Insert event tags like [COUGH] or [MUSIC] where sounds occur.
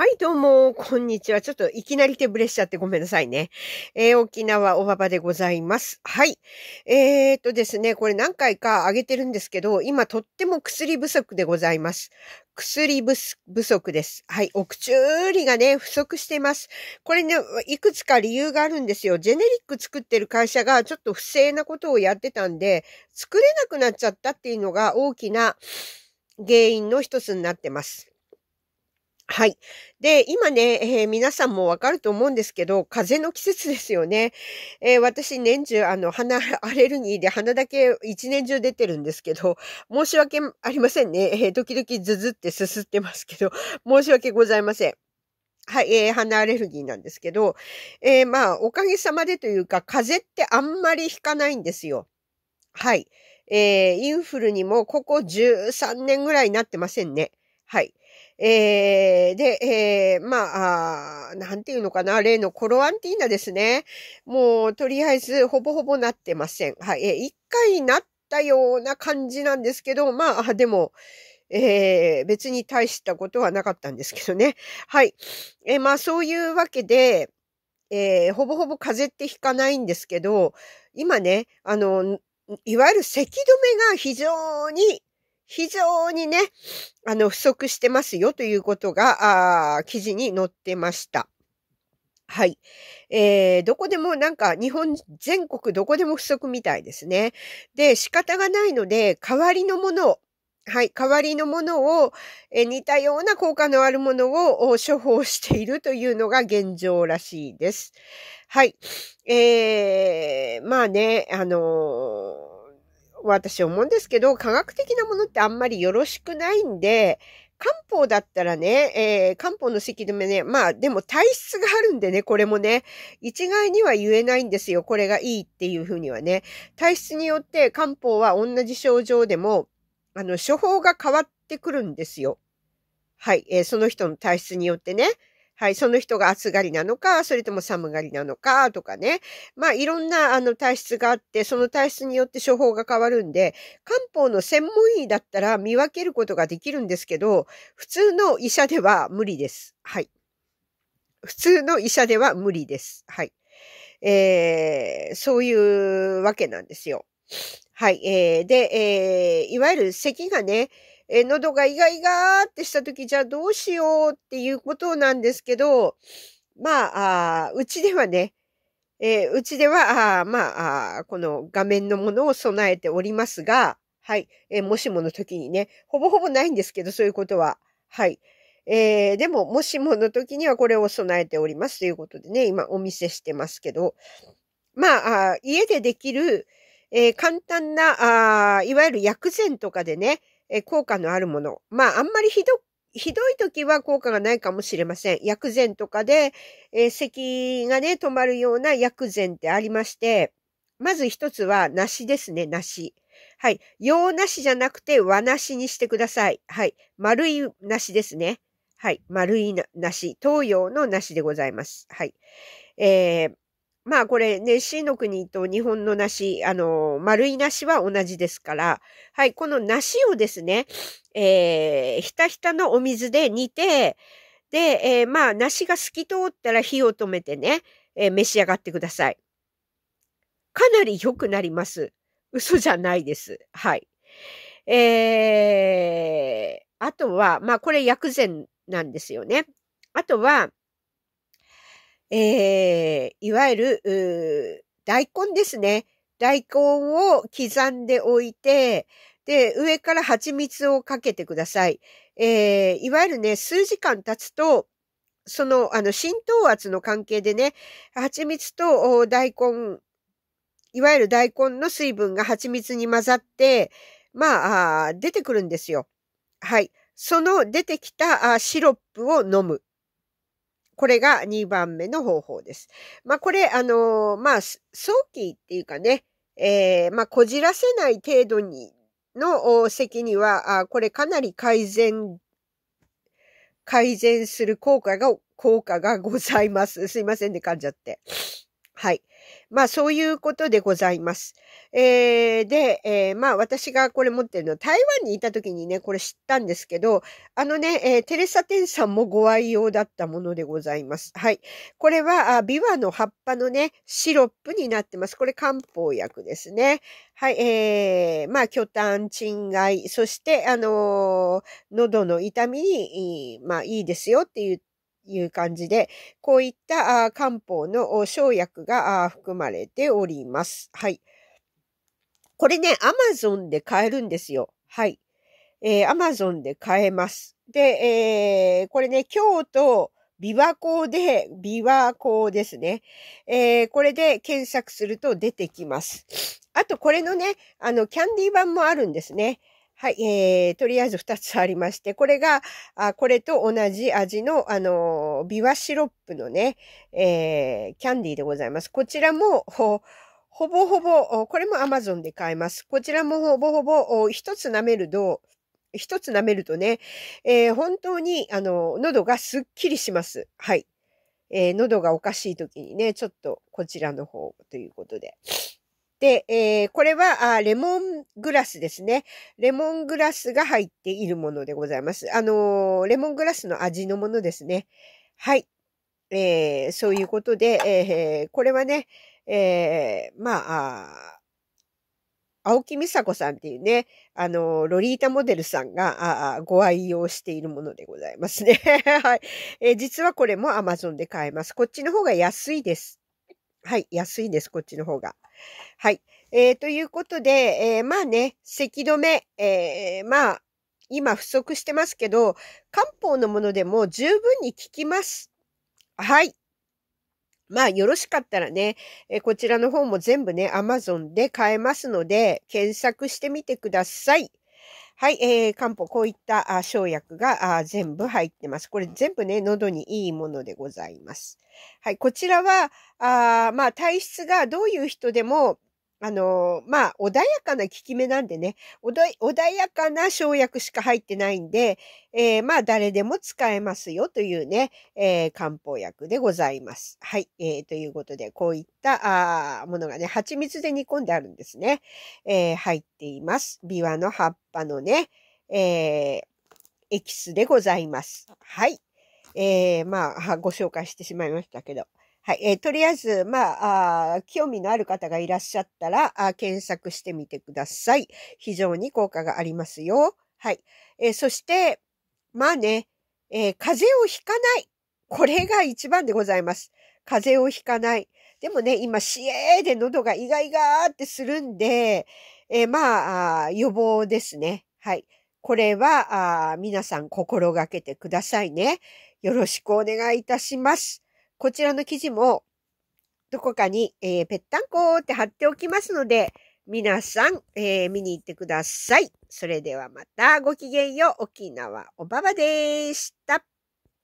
はい、どうも、こんにちは。ちょっといきなり手ぶれしちゃってごめんなさいね。えー、沖縄おばばでございます。はい。えー、っとですね、これ何回かあげてるんですけど、今とっても薬不足でございます。薬不足です。はい。お薬がね、不足しています。これね、いくつか理由があるんですよ。ジェネリック作ってる会社がちょっと不正なことをやってたんで、作れなくなっちゃったっていうのが大きな原因の一つになってます。はい。で、今ね、えー、皆さんもわかると思うんですけど、風邪の季節ですよね。えー、私年中、あの、鼻 [LAUGHS] アレルギーで鼻だけ一年中出てるんですけど、申し訳ありませんね。えー、時々ズズってすすってますけど、[LAUGHS] 申し訳ございません。はい、えー、鼻アレルギーなんですけど、えー、まあ、おかげさまでというか、風邪ってあんまり引かないんですよ。はい。えー、インフルにもここ13年ぐらいになってませんね。はい。えー、で、えー、まあなんていうのかな、例のコロアンティーナですね。もう、とりあえず、ほぼほぼなってません。はい。えー、一回なったような感じなんですけど、まあ、でも、えー、別に大したことはなかったんですけどね。はい。えー、まあ、そういうわけで、えー、ほぼほぼ風邪ってひかないんですけど、今ね、あの、いわゆる咳止めが非常に非常にね、あの、不足してますよということが、あ記事に載ってました。はい。えー、どこでもなんか日本全国どこでも不足みたいですね。で、仕方がないので、代わりのものを、はい、代わりのものを、え似たような効果のあるものを処方しているというのが現状らしいです。はい。えー、まあね、あのー私思うんですけど、科学的なものってあんまりよろしくないんで、漢方だったらね、えー、漢方の咳止めね、まあでも体質があるんでね、これもね、一概には言えないんですよ。これがいいっていうふうにはね。体質によって漢方は同じ症状でも、あの、処方が変わってくるんですよ。はい、えー、その人の体質によってね。はい、その人が暑がりなのか、それとも寒がりなのか、とかね。まあ、いろんな、あの、体質があって、その体質によって処方が変わるんで、漢方の専門医だったら見分けることができるんですけど、普通の医者では無理です。はい。普通の医者では無理です。はい。えー、そういうわけなんですよ。はい。えー、で、えー、いわゆる咳がね、えー、喉がイガイガーってした時、じゃあどうしようっていうことなんですけど、まあ、あうちではね、えー、うちでは、あまあこの画面のものを備えておりますが、はい、えー、もしもの時にね、ほぼほぼないんですけど、そういうことは。はい。えー、でも、もしもの時にはこれを備えておりますということでね、今お見せしてますけど、まあ、あ家でできる、えー、簡単な、あいわゆる薬膳とかでね、え効果のあるもの。まあ、あんまりひど、ひどい時は効果がないかもしれません。薬膳とかで、えー、咳がね、止まるような薬膳ってありまして、まず一つは、梨ですね、梨。はい。洋梨じゃなくて和梨にしてください。はい。丸い梨ですね。はい。丸い梨。東洋の梨でございます。はい。えー、まあこれね、C の国と日本の梨、あの、丸い梨は同じですから、はい、この梨をですね、えー、ひたひたのお水で煮て、で、えー、まあ梨が透き通ったら火を止めてね、えー、召し上がってください。かなり良くなります。嘘じゃないです。はい。えー、あとは、まあこれ薬膳なんですよね。あとは、えー、いわゆる、大根ですね。大根を刻んでおいて、で、上から蜂蜜をかけてください。えー、いわゆるね、数時間経つと、その、あの、浸透圧の関係でね、蜂蜜と大根、いわゆる大根の水分が蜂蜜に混ざって、まあ、あ出てくるんですよ。はい。その出てきたあシロップを飲む。これが2番目の方法です。まあ、これ、あのー、まあ、早期っていうかね、えー、まあ、こじらせない程度に、の席には、あこれかなり改善、改善する効果が、効果がございます。すいませんね、噛んじゃって。はい。まあそういうことでございます。えー、で、えー、まあ私がこれ持ってるのは台湾にいた時にね、これ知ったんですけど、あのね、えー、テレサテンさんもご愛用だったものでございます。はい。これは、あビワの葉っぱのね、シロップになってます。これ漢方薬ですね。はい、えー、まあ、巨炭、鎮害、そして、あのー、喉の痛みに、まあ、いいですよって言って、いう感じで、こういった漢方の生薬が含まれております。はい。これね、アマゾンで買えるんですよ。はい。えー、アマゾンで買えます。で、えー、これね、京都、琵琶湖で、琵琶湖ですね。えー、これで検索すると出てきます。あと、これのね、あの、キャンディー版もあるんですね。はい、えー、とりあえず2つありまして、これが、あこれと同じ味の、あの、ビワシロップのね、えー、キャンディーでございます。こちらも、ほ、ほぼほぼ、これも Amazon で買えます。こちらもほぼほぼ、一つ舐めると、一つ舐めるとね、えー、本当に、あの、喉がすっきりします。はい。えー、喉がおかしい時にね、ちょっとこちらの方ということで。で、えー、これはあレモングラスですね。レモングラスが入っているものでございます。あのー、レモングラスの味のものですね。はい。えー、そういうことで、えー、これはね、えー、まあ青木美佐子さんっていうね、あの、ロリータモデルさんが、あご愛用しているものでございますね。[LAUGHS] はい。えー、実はこれも Amazon で買えます。こっちの方が安いです。はい、安いです、こっちの方が。はい。えー、ということで、えー、まあね、咳止め、えー、まあ、今不足してますけど、漢方のものでも十分に効きます。はい。まあ、よろしかったらね、えこちらの方も全部ね、Amazon で買えますので、検索してみてください。はい、えー、漢方、こういったあ生薬があ全部入ってます。これ全部ね、喉にいいものでございます。はい、こちらは、あまあ、体質がどういう人でも、あのまあ、穏やかな効き目なんでね、穏やかな生薬しか入ってないんで、えー、まあ、誰でも使えますよというね、えー、漢方薬でございます。はい。えー、ということで、こういったあものがね、蜂蜜で煮込んであるんですね。えー、入っています。ビワの葉っぱのね、えー、エキスでございます。はい。えー、まあ、ご紹介してしまいましたけど。はい。えー、とりあえず、まああ、興味のある方がいらっしゃったら、あ検索してみてください。非常に効果がありますよ。はい。えー、そして、まあね、えー、風邪をひかない。これが一番でございます。風邪をひかない。でもね、今、しえーで喉がイガイガーってするんで、えー、まあ予防ですね。はい。これは、あ皆さん心がけてくださいね。よろしくお願いいたします。こちらの記事も、どこかに、えー、ぺったんこって貼っておきますので、皆さん、えー、見に行ってください。それではまたごきげんよう。沖縄おばばでした。